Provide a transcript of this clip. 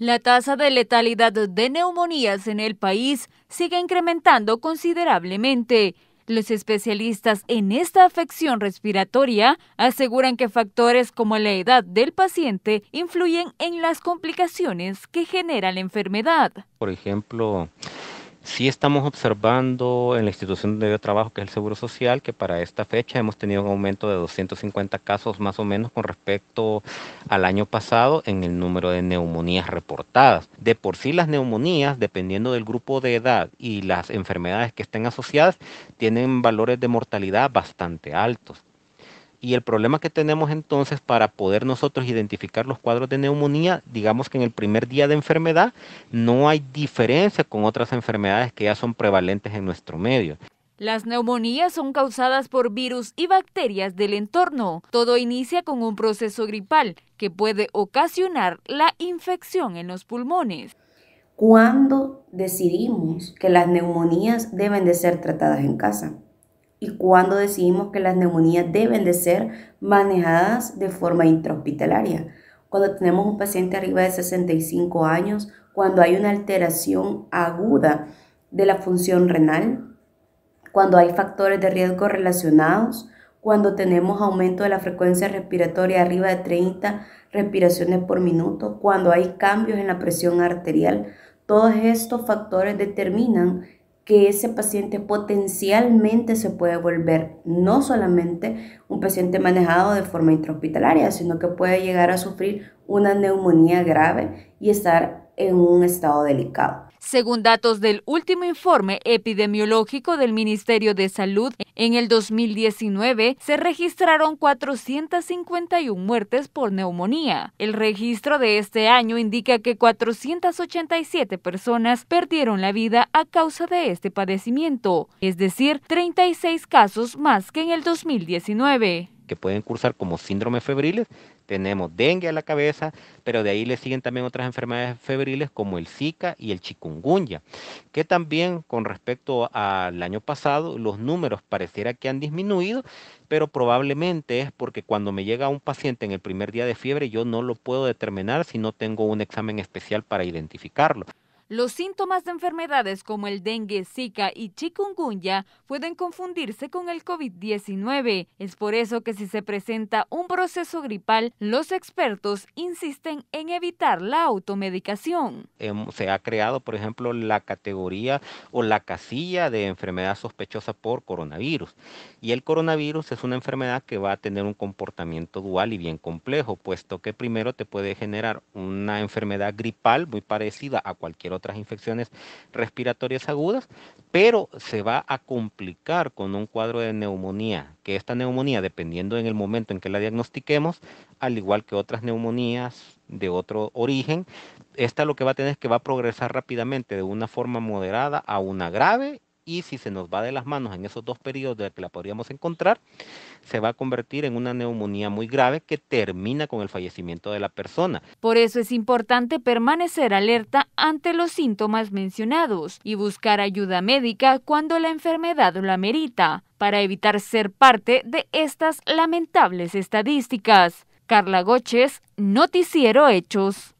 La tasa de letalidad de neumonías en el país sigue incrementando considerablemente. Los especialistas en esta afección respiratoria aseguran que factores como la edad del paciente influyen en las complicaciones que genera la enfermedad. Por ejemplo, Sí estamos observando en la institución de trabajo, que es el Seguro Social, que para esta fecha hemos tenido un aumento de 250 casos más o menos con respecto al año pasado en el número de neumonías reportadas. De por sí las neumonías, dependiendo del grupo de edad y las enfermedades que estén asociadas, tienen valores de mortalidad bastante altos. Y el problema que tenemos entonces para poder nosotros identificar los cuadros de neumonía, digamos que en el primer día de enfermedad no hay diferencia con otras enfermedades que ya son prevalentes en nuestro medio. Las neumonías son causadas por virus y bacterias del entorno. Todo inicia con un proceso gripal que puede ocasionar la infección en los pulmones. ¿Cuándo decidimos que las neumonías deben de ser tratadas en casa? y cuando decidimos que las neumonías deben de ser manejadas de forma intrahospitalaria. Cuando tenemos un paciente arriba de 65 años, cuando hay una alteración aguda de la función renal, cuando hay factores de riesgo relacionados, cuando tenemos aumento de la frecuencia respiratoria arriba de 30 respiraciones por minuto, cuando hay cambios en la presión arterial, todos estos factores determinan que ese paciente potencialmente se puede volver no solamente un paciente manejado de forma intrahospitalaria, sino que puede llegar a sufrir una neumonía grave y estar en un estado delicado. Según datos del último informe epidemiológico del Ministerio de Salud, en el 2019 se registraron 451 muertes por neumonía. El registro de este año indica que 487 personas perdieron la vida a causa de este padecimiento, es decir, 36 casos más que en el 2019 que pueden cursar como síndromes febriles, tenemos dengue a la cabeza, pero de ahí le siguen también otras enfermedades febriles como el Zika y el chikungunya, que también con respecto al año pasado los números pareciera que han disminuido, pero probablemente es porque cuando me llega un paciente en el primer día de fiebre yo no lo puedo determinar si no tengo un examen especial para identificarlo. Los síntomas de enfermedades como el dengue, zika y chikungunya pueden confundirse con el COVID-19. Es por eso que si se presenta un proceso gripal, los expertos insisten en evitar la automedicación. Em, se ha creado, por ejemplo, la categoría o la casilla de enfermedad sospechosa por coronavirus. Y el coronavirus es una enfermedad que va a tener un comportamiento dual y bien complejo, puesto que primero te puede generar una enfermedad gripal muy parecida a cualquier otra otras infecciones respiratorias agudas, pero se va a complicar con un cuadro de neumonía, que esta neumonía, dependiendo en el momento en que la diagnostiquemos, al igual que otras neumonías de otro origen, esta lo que va a tener es que va a progresar rápidamente de una forma moderada a una grave y si se nos va de las manos en esos dos periodos de que la podríamos encontrar, se va a convertir en una neumonía muy grave que termina con el fallecimiento de la persona. Por eso es importante permanecer alerta ante los síntomas mencionados y buscar ayuda médica cuando la enfermedad lo amerita, para evitar ser parte de estas lamentables estadísticas. Carla Goches, Noticiero Hechos.